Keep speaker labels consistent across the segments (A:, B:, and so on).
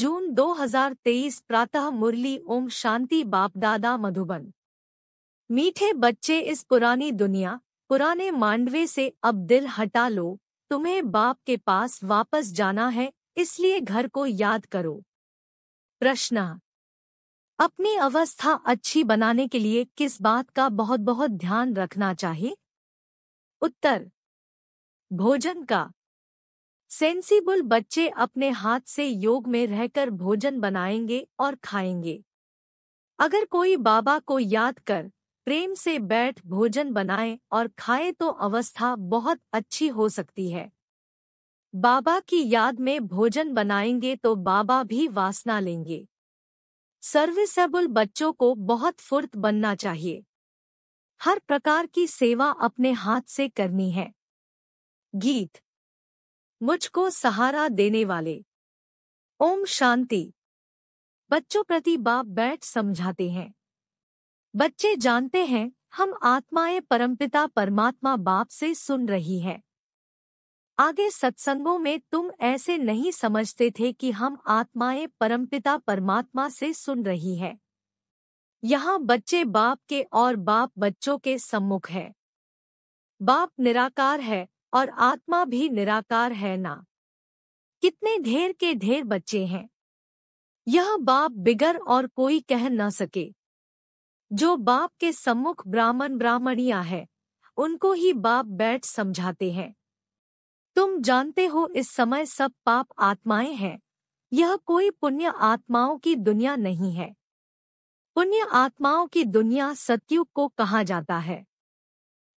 A: जून 2023 प्रातः मुरली ओम शांति बाप दादा मधुबन मीठे बच्चे इस पुरानी दुनिया पुराने मांडवे से अब दिल हटा लो तुम्हें बाप के पास वापस जाना है इसलिए घर को याद करो प्रश्न अपनी अवस्था अच्छी बनाने के लिए किस बात का बहुत बहुत ध्यान रखना चाहिए उत्तर भोजन का सेंसिबल बच्चे अपने हाथ से योग में रहकर भोजन बनाएंगे और खाएंगे अगर कोई बाबा को याद कर प्रेम से बैठ भोजन बनाए और खाए तो अवस्था बहुत अच्छी हो सकती है बाबा की याद में भोजन बनाएंगे तो बाबा भी वासना लेंगे सर्विसेबल बच्चों को बहुत फुर्त बनना चाहिए हर प्रकार की सेवा अपने हाथ से करनी है गीत मुझको सहारा देने वाले ओम शांति बच्चों प्रति बाप बैठ समझाते हैं बच्चे जानते हैं हम आत्माएं परमपिता परमात्मा बाप से सुन रही है आगे सत्संगों में तुम ऐसे नहीं समझते थे कि हम आत्माएं परमपिता परमात्मा से सुन रही है यहाँ बच्चे बाप के और बाप बच्चों के सम्मुख है बाप निराकार है और आत्मा भी निराकार है ना कितने ढेर के ढेर बच्चे हैं यह बाप बिगर और कोई कह न सके जो बाप के सम्मुख ब्राह्मण ब्राह्मणिया है उनको ही बाप बैठ समझाते हैं तुम जानते हो इस समय सब पाप आत्माएं हैं यह कोई पुण्य आत्माओं की दुनिया नहीं है पुण्य आत्माओं की दुनिया सत्युग को कहा जाता है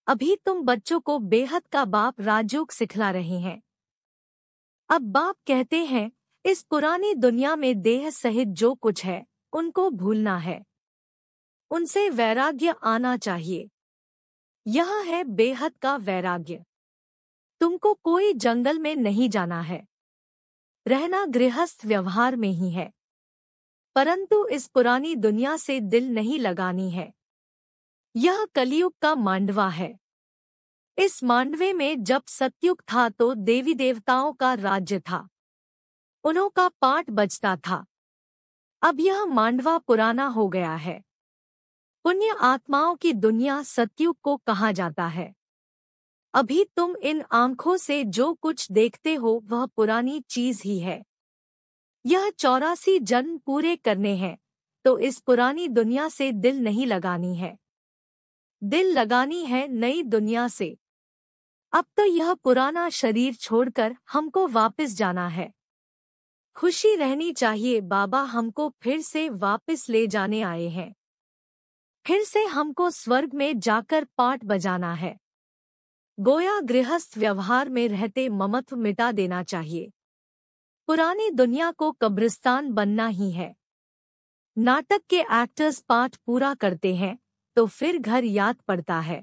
A: अभी तुम बच्चों को बेहद का बाप राजयोग सिखला रहे हैं अब बाप कहते हैं इस पुरानी दुनिया में देह सहित जो कुछ है उनको भूलना है उनसे वैराग्य आना चाहिए यह है बेहद का वैराग्य तुमको कोई जंगल में नहीं जाना है रहना गृहस्थ व्यवहार में ही है परंतु इस पुरानी दुनिया से दिल नहीं लगानी है यह कलियुग का मांडवा है इस मांडवे में जब सत्युग था तो देवी देवताओं का राज्य था उन्हों का पाठ बजता था अब यह मांडवा पुराना हो गया है पुण्य आत्माओं की दुनिया सत्युग को कहा जाता है अभी तुम इन आंखों से जो कुछ देखते हो वह पुरानी चीज ही है यह चौरासी जन्म पूरे करने हैं तो इस पुरानी दुनिया से दिल नहीं लगानी है दिल लगानी है नई दुनिया से अब तो यह पुराना शरीर छोड़कर हमको वापस जाना है खुशी रहनी चाहिए बाबा हमको फिर से वापस ले जाने आए हैं फिर से हमको स्वर्ग में जाकर पाठ बजाना है गोया गृहस्थ व्यवहार में रहते ममत्व मिटा देना चाहिए पुरानी दुनिया को कब्रिस्तान बनना ही है नाटक के एक्टर्स पाठ पूरा करते हैं तो फिर घर याद पड़ता है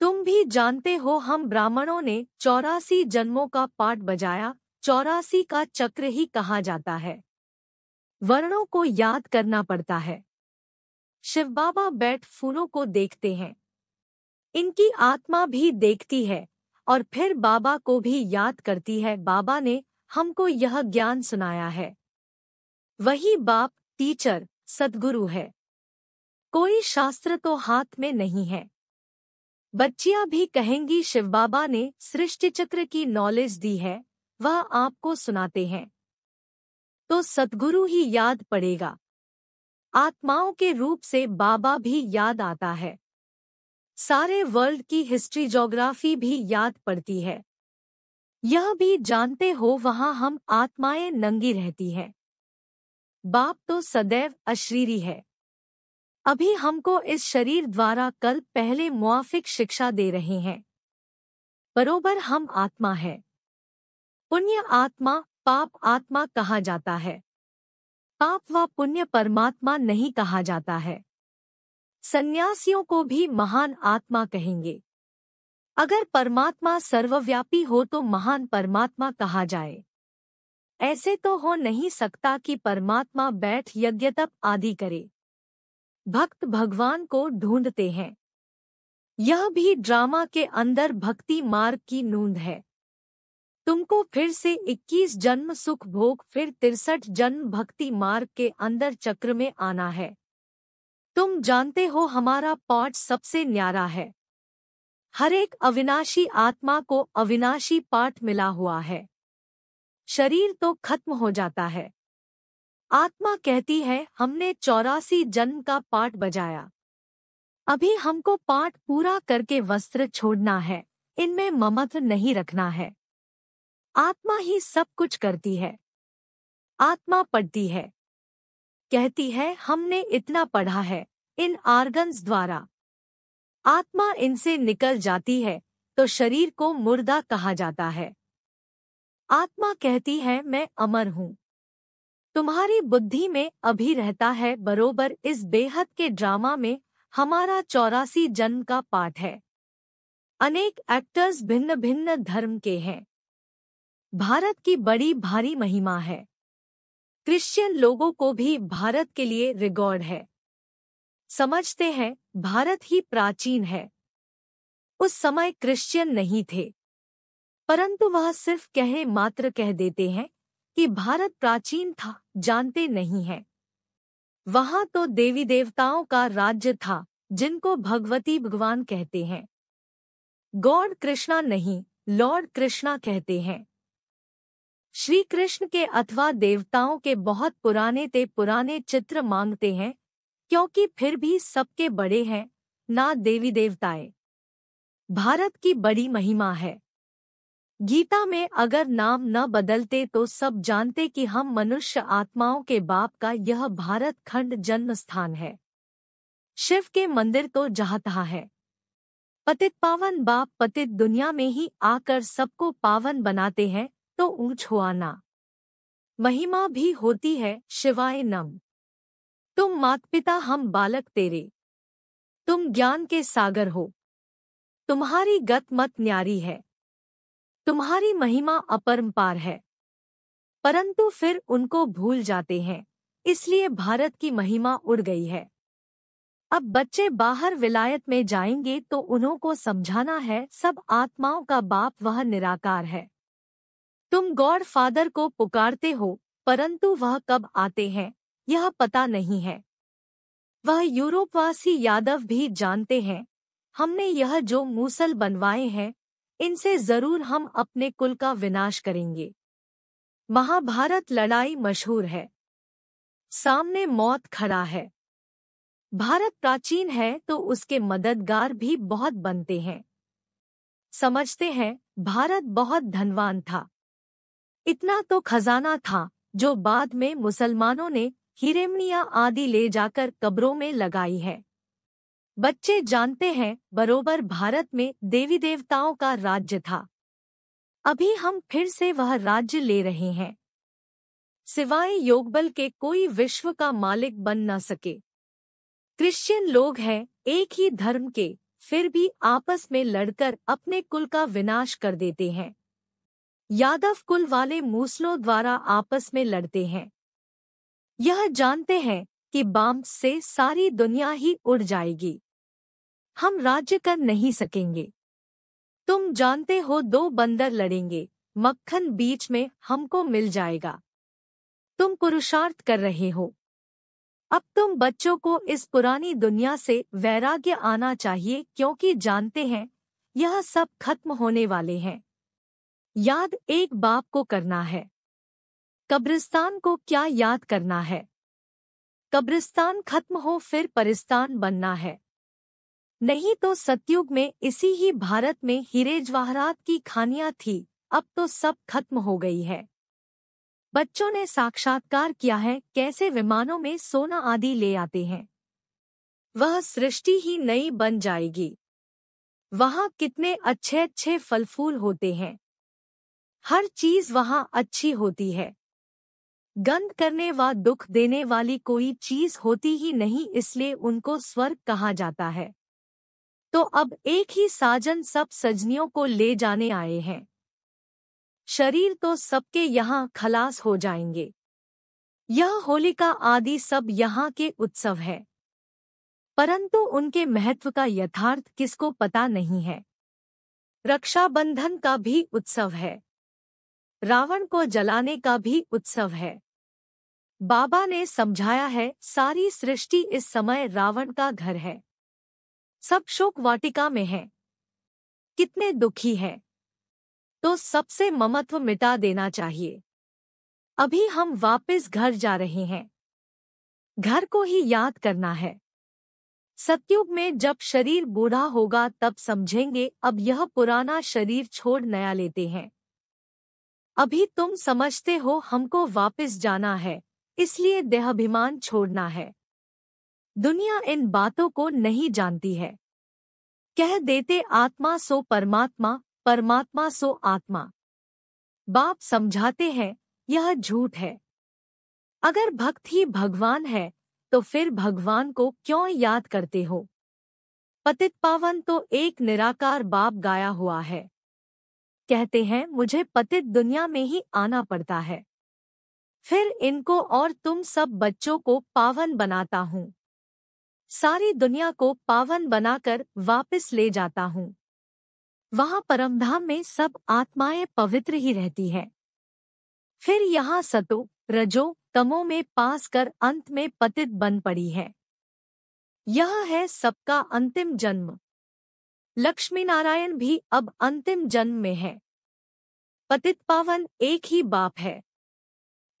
A: तुम भी जानते हो हम ब्राह्मणों ने चौरासी जन्मों का पाठ बजाया चौरासी का चक्र ही कहा जाता है वर्णों को याद करना पड़ता है शिव बाबा बैठ फूलों को देखते हैं इनकी आत्मा भी देखती है और फिर बाबा को भी याद करती है बाबा ने हमको यह ज्ञान सुनाया है वही बाप टीचर सदगुरु है कोई शास्त्र तो हाथ में नहीं है बच्चियां भी कहेंगी शिव बाबा ने सृष्टि चक्र की नॉलेज दी है वह आपको सुनाते हैं तो सतगुरु ही याद पड़ेगा आत्माओं के रूप से बाबा भी याद आता है सारे वर्ल्ड की हिस्ट्री जोग्राफी भी याद पड़ती है यह भी जानते हो वहां हम आत्माएं नंगी रहती हैं बाप तो सदैव अश्रीरी है अभी हमको इस शरीर द्वारा कल पहले मुआफिक शिक्षा दे रहे हैं बरोबर हम आत्मा है पुण्य आत्मा पाप आत्मा कहा जाता है पाप व पुण्य परमात्मा नहीं कहा जाता है सन्यासियों को भी महान आत्मा कहेंगे अगर परमात्मा सर्वव्यापी हो तो महान परमात्मा कहा जाए ऐसे तो हो नहीं सकता कि परमात्मा बैठ यज्ञतप आदि करे भक्त भगवान को ढूंढते हैं यह भी ड्रामा के अंदर भक्ति मार्ग की नूंद है तुमको फिर से 21 जन्म सुख भोग फिर तिरसठ जन्म भक्ति मार्ग के अंदर चक्र में आना है तुम जानते हो हमारा पाठ सबसे न्यारा है हरेक अविनाशी आत्मा को अविनाशी पाठ मिला हुआ है शरीर तो खत्म हो जाता है आत्मा कहती है हमने चौरासी जन्म का पाठ बजाया अभी हमको पाठ पूरा करके वस्त्र छोड़ना है इनमें ममत नहीं रखना है आत्मा ही सब कुछ करती है आत्मा पढ़ती है कहती है हमने इतना पढ़ा है इन आर्गन्स द्वारा आत्मा इनसे निकल जाती है तो शरीर को मुर्दा कहा जाता है आत्मा कहती है मैं अमर हूं तुम्हारी बुद्धि में अभी रहता है बरोबर इस बेहद के ड्रामा में हमारा चौरासी जन्म का पाठ है अनेक एक्टर्स भिन्न भिन्न धर्म के हैं भारत की बड़ी भारी महिमा है क्रिश्चियन लोगों को भी भारत के लिए रिकॉर्ड है समझते हैं भारत ही प्राचीन है उस समय क्रिश्चियन नहीं थे परंतु वह सिर्फ कहे मात्र कह देते हैं कि भारत प्राचीन था जानते नहीं है वहां तो देवी देवताओं का राज्य था जिनको भगवती भगवान कहते हैं गॉड कृष्णा नहीं लॉर्ड कृष्णा कहते हैं श्री कृष्ण के अथवा देवताओं के बहुत पुराने ते पुराने चित्र मांगते हैं क्योंकि फिर भी सबके बड़े हैं ना देवी देवताएं भारत की बड़ी महिमा है गीता में अगर नाम न बदलते तो सब जानते कि हम मनुष्य आत्माओं के बाप का यह भारत खंड जन्म स्थान है शिव के मंदिर तो जहाता है पतित पावन बाप पतित दुनिया में ही आकर सबको पावन बनाते हैं तो ऊंच हुआ ना महिमा भी होती है शिवाय नम तुम मात पिता हम बालक तेरे तुम ज्ञान के सागर हो तुम्हारी गत मत न्यारी है तुम्हारी महिमा अपरंपार है परंतु फिर उनको भूल जाते हैं इसलिए भारत की महिमा उड़ गई है अब बच्चे बाहर विलायत में जाएंगे तो उन्हों को समझाना है सब आत्माओं का बाप वह निराकार है तुम गॉड फादर को पुकारते हो परंतु वह कब आते हैं यह पता नहीं है वह यूरोपवासी यादव भी जानते हैं हमने यह जो मूसल बनवाए हैं इनसे जरूर हम अपने कुल का विनाश करेंगे महाभारत लड़ाई मशहूर है सामने मौत खड़ा है भारत प्राचीन है तो उसके मददगार भी बहुत बनते हैं समझते हैं भारत बहुत धनवान था इतना तो खजाना था जो बाद में मुसलमानों ने हिरेमनिया आदि ले जाकर कब्रों में लगाई है बच्चे जानते हैं बरोबर भारत में देवी देवताओं का राज्य था अभी हम फिर से वह राज्य ले रहे हैं सिवाय योगबल के कोई विश्व का मालिक बन न सके क्रिश्चियन लोग हैं एक ही धर्म के फिर भी आपस में लड़कर अपने कुल का विनाश कर देते हैं यादव कुल वाले मूसलों द्वारा आपस में लड़ते हैं यह जानते हैं कि बाम से सारी दुनिया ही उड़ जाएगी हम राज्य कर नहीं सकेंगे तुम जानते हो दो बंदर लड़ेंगे मक्खन बीच में हमको मिल जाएगा तुम पुरुषार्थ कर रहे हो अब तुम बच्चों को इस पुरानी दुनिया से वैराग्य आना चाहिए क्योंकि जानते हैं यह सब खत्म होने वाले हैं याद एक बाप को करना है कब्रिस्तान को क्या याद करना है कब्रिस्तान खत्म हो फिर परिस्तान बनना है नहीं तो सतयुग में इसी ही भारत में हीरे जवाहरात की खानियां थी अब तो सब खत्म हो गई है बच्चों ने साक्षात्कार किया है कैसे विमानों में सोना आदि ले आते हैं वह सृष्टि ही नई बन जाएगी वहाँ कितने अच्छे अच्छे फल फूल होते हैं हर चीज वहाँ अच्छी होती है गंद करने व दुख देने वाली कोई चीज होती ही नहीं इसलिए उनको स्वर्ग कहा जाता है तो अब एक ही साजन सब सजनियों को ले जाने आए हैं शरीर तो सबके यहाँ खलास हो जाएंगे यह होलिका आदि सब यहाँ के उत्सव है परंतु उनके महत्व का यथार्थ किसको पता नहीं है रक्षाबंधन का भी उत्सव है रावण को जलाने का भी उत्सव है बाबा ने समझाया है सारी सृष्टि इस समय रावण का घर है सब शोक वाटिका में हैं कितने दुखी हैं तो सबसे ममत्व मिटा देना चाहिए अभी हम वापस घर जा रहे हैं घर को ही याद करना है सत्युग में जब शरीर बूढ़ा होगा तब समझेंगे अब यह पुराना शरीर छोड़ नया लेते हैं अभी तुम समझते हो हमको वापस जाना है इसलिए देहाभिमान छोड़ना है दुनिया इन बातों को नहीं जानती है कह देते आत्मा सो परमात्मा परमात्मा सो आत्मा बाप समझाते हैं यह झूठ है अगर भक्त ही भगवान है तो फिर भगवान को क्यों याद करते हो पतित पावन तो एक निराकार बाप गाया हुआ है कहते हैं मुझे पतित दुनिया में ही आना पड़ता है फिर इनको और तुम सब बच्चों को पावन बनाता हूँ सारी दुनिया को पावन बनाकर वापस ले जाता हूँ वहाँ परमधाम में सब आत्माएं पवित्र ही रहती है फिर यहाँ सतो रजो तमो में पास कर अंत में पतित बन पड़ी है यह है सबका अंतिम जन्म लक्ष्मी नारायण भी अब अंतिम जन्म में है पतित पावन एक ही बाप है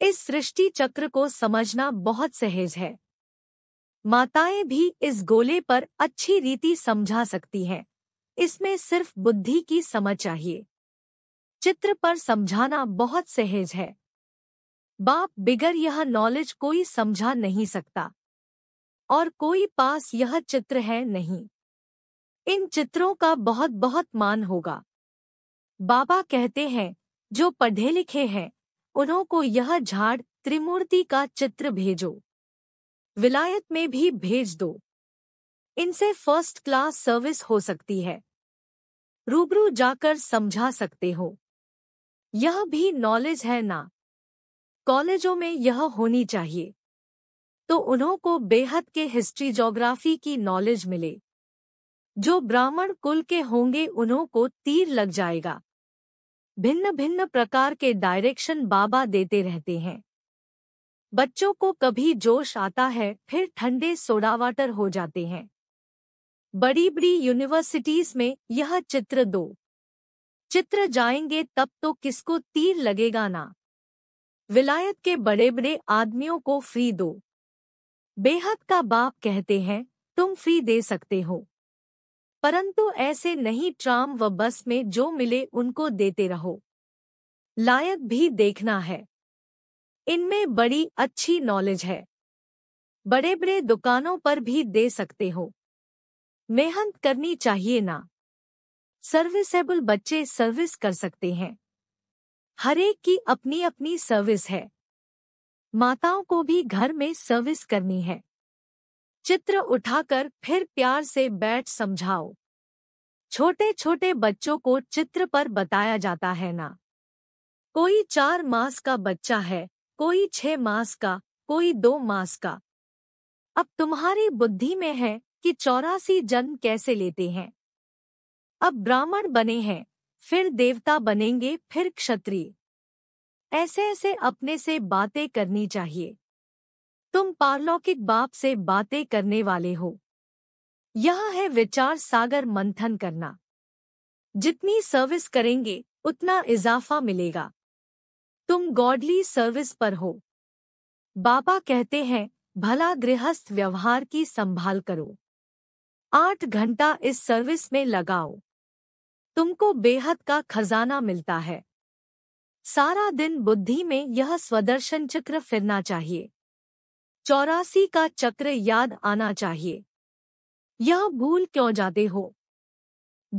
A: इस सृष्टि चक्र को समझना बहुत सहज है माताएं भी इस गोले पर अच्छी रीति समझा सकती हैं इसमें सिर्फ बुद्धि की समझ चाहिए चित्र पर समझाना बहुत सहज है बाप बिगर यह नॉलेज कोई समझा नहीं सकता और कोई पास यह चित्र है नहीं इन चित्रों का बहुत बहुत मान होगा बाबा कहते हैं जो पढ़े लिखे हैं उन्हों को यह झाड़ त्रिमूर्ति का चित्र भेजो विलायत में भी भेज दो इनसे फर्स्ट क्लास सर्विस हो सकती है रूबरू जाकर समझा सकते हो यह भी नॉलेज है ना कॉलेजों में यह होनी चाहिए तो उन्हों को बेहद के हिस्ट्री जोग्राफी की नॉलेज मिले जो ब्राह्मण कुल के होंगे उन्हों को तीर लग जाएगा भिन्न भिन्न प्रकार के डायरेक्शन बाबा देते रहते हैं बच्चों को कभी जोश आता है फिर ठंडे सोडा वाटर हो जाते हैं बड़ी बड़ी यूनिवर्सिटीज में यह चित्र दो चित्र जाएंगे तब तो किसको तीर लगेगा ना विलायत के बड़े बड़े आदमियों को फ्री दो बेहद का बाप कहते हैं तुम फ्री दे सकते हो परंतु ऐसे नहीं ट्राम व बस में जो मिले उनको देते रहो लायक भी देखना है इनमें बड़ी अच्छी नॉलेज है बड़े बड़े दुकानों पर भी दे सकते हो मेहनत करनी चाहिए ना सर्विसेबल बच्चे सर्विस कर सकते हैं हरेक की अपनी अपनी सर्विस है माताओं को भी घर में सर्विस करनी है चित्र उठाकर फिर प्यार से बैठ समझाओ छोटे छोटे बच्चों को चित्र पर बताया जाता है ना कोई चार मास का बच्चा है कोई छह मास का कोई दो मास का अब तुम्हारी बुद्धि में है कि चौरासी जन्म कैसे लेते हैं अब ब्राह्मण बने हैं फिर देवता बनेंगे फिर क्षत्रिय ऐसे ऐसे अपने से बातें करनी चाहिए तुम पारलौकिक बाप से बातें करने वाले हो यह है विचार सागर मंथन करना जितनी सर्विस करेंगे उतना इजाफा मिलेगा तुम गॉडली सर्विस पर हो बाबा कहते हैं भला गृहस्थ व्यवहार की संभाल करो आठ घंटा इस सर्विस में लगाओ तुमको बेहद का खजाना मिलता है सारा दिन बुद्धि में यह स्वदर्शन चक्र फिरना चाहिए चौरासी का चक्र याद आना चाहिए यह भूल क्यों जाते हो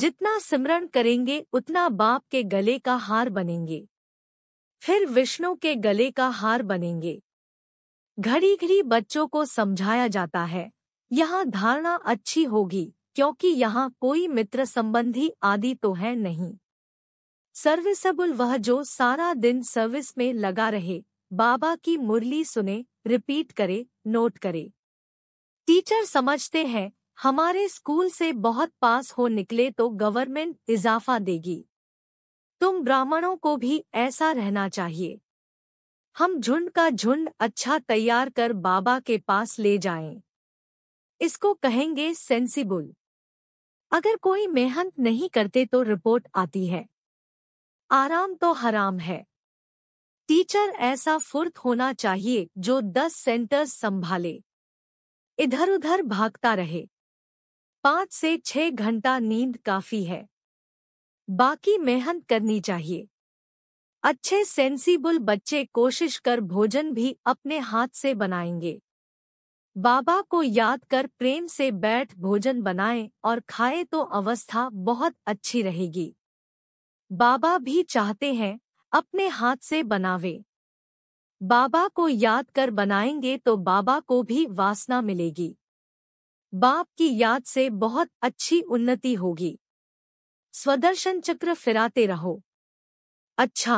A: जितना सिमरण करेंगे उतना बाप के गले का हार बनेंगे फिर विष्णु के गले का हार बनेंगे घड़ी घड़ी बच्चों को समझाया जाता है यहाँ धारणा अच्छी होगी क्योंकि यहाँ कोई मित्र संबंधी आदि तो है नहीं सर्विसबुल वह जो सारा दिन सर्विस में लगा रहे बाबा की मुरली सुने रिपीट करे नोट करे टीचर समझते हैं हमारे स्कूल से बहुत पास हो निकले तो गवर्नमेंट इजाफा देगी तुम ब्राह्मणों को भी ऐसा रहना चाहिए हम झुंड का झुंड अच्छा तैयार कर बाबा के पास ले जाएं। इसको कहेंगे सेंसिबल अगर कोई मेहनत नहीं करते तो रिपोर्ट आती है आराम तो हराम है टीचर ऐसा फुर्त होना चाहिए जो दस सेंटर्स संभाले इधर उधर भागता रहे पांच से छह घंटा नींद काफी है बाकी मेहनत करनी चाहिए अच्छे सेंसिबल बच्चे कोशिश कर भोजन भी अपने हाथ से बनाएंगे बाबा को याद कर प्रेम से बैठ भोजन बनाएं और खाएं तो अवस्था बहुत अच्छी रहेगी बाबा भी चाहते हैं अपने हाथ से बनावे बाबा को याद कर बनाएंगे तो बाबा को भी वासना मिलेगी बाप की याद से बहुत अच्छी उन्नति होगी स्वदर्शन चक्र फिराते रहो अच्छा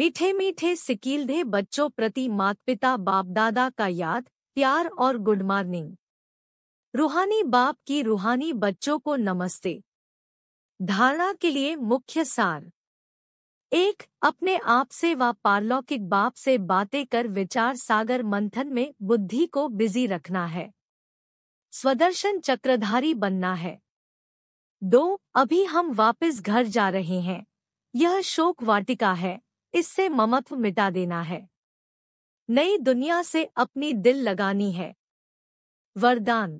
A: मीठे मीठे सिकीलधे बच्चों प्रति मात पिता बाप दादा का याद प्यार और गुड मॉर्निंग रूहानी बाप की रूहानी बच्चों को नमस्ते धारणा के लिए मुख्य सार एक अपने आप से व पारलौकिक बाप से बातें कर विचार सागर मंथन में बुद्धि को बिजी रखना है स्वदर्शन चक्रधारी बनना है दो अभी हम वापस घर जा रहे हैं यह शोक वाटिका है इससे ममत्व मिटा देना है नई दुनिया से अपनी दिल लगानी है वरदान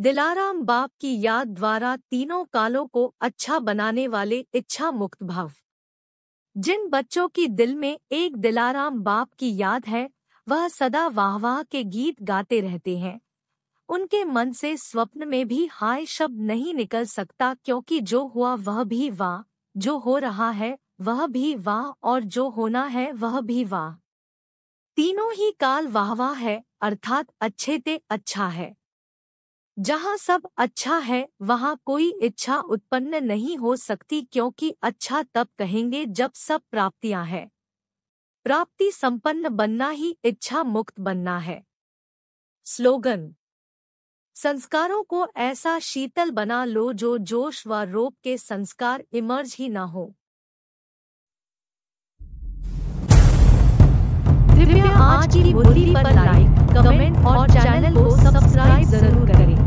A: दिलाराम बाप की याद द्वारा तीनों कालों को अच्छा बनाने वाले इच्छा मुक्त भाव जिन बच्चों की दिल में एक दिलाराम बाप की याद है वह सदा वाहवाह के गीत गाते रहते हैं उनके मन से स्वप्न में भी हाय शब्द नहीं निकल सकता क्योंकि जो हुआ वह भी वाह जो हो रहा है वह भी वाह और जो होना है वह भी वाह तीनों ही काल वाहवा है अर्थात अच्छे ते अच्छा है जहाँ सब अच्छा है वहाँ कोई इच्छा उत्पन्न नहीं हो सकती क्योंकि अच्छा तब कहेंगे जब सब प्राप्तियां हैं प्राप्ति संपन्न बनना ही इच्छा मुक्त बनना है स्लोगन संस्कारों को ऐसा शीतल बना लो जो जोश व रोप के संस्कार इमर्ज ही ना हो आज की बोली पर लाइक, कमेंट और चैनल को सब्सक्राइब जरूर करें